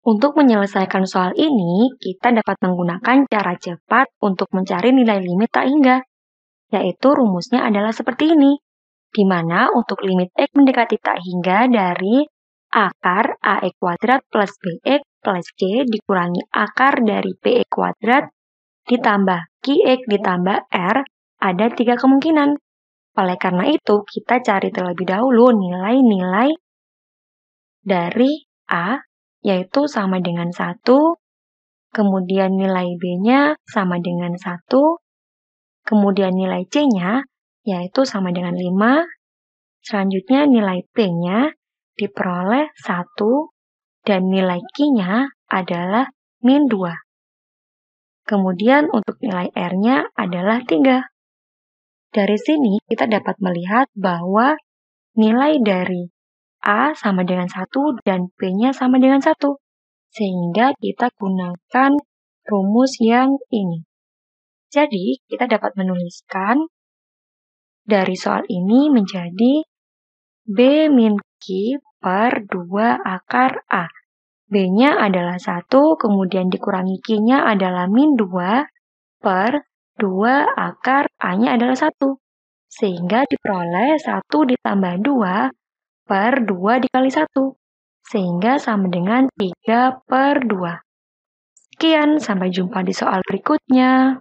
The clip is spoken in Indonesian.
Untuk menyelesaikan soal ini, kita dapat menggunakan cara cepat untuk mencari nilai limit tak hingga, yaitu rumusnya adalah seperti ini, di mana untuk limit x mendekati tak hingga dari akar ae kuadrat plus bx plus c dikurangi akar dari pe kuadrat ditambah x ditambah r ada tiga kemungkinan. Oleh karena itu, kita cari terlebih dahulu nilai-nilai dari A, yaitu sama dengan 1, kemudian nilai B-nya sama dengan 1, kemudian nilai C-nya yaitu sama dengan 5, selanjutnya nilai P-nya diperoleh 1, dan nilai Q-nya adalah min 2. Kemudian untuk nilai R-nya adalah 3. Dari sini kita dapat melihat bahwa nilai dari A sama dengan 1 dan b nya sama dengan 1. Sehingga kita gunakan rumus yang ini. Jadi, kita dapat menuliskan dari soal ini menjadi B min Q per 2 akar A. B-nya adalah 1, kemudian dikurangi Q-nya adalah min 2 per 2 akar A-nya adalah 1. Sehingga diperoleh 1 ditambah 2 per 2 dikali 1, sehingga sama dengan 3 per 2. Sekian, sampai jumpa di soal berikutnya.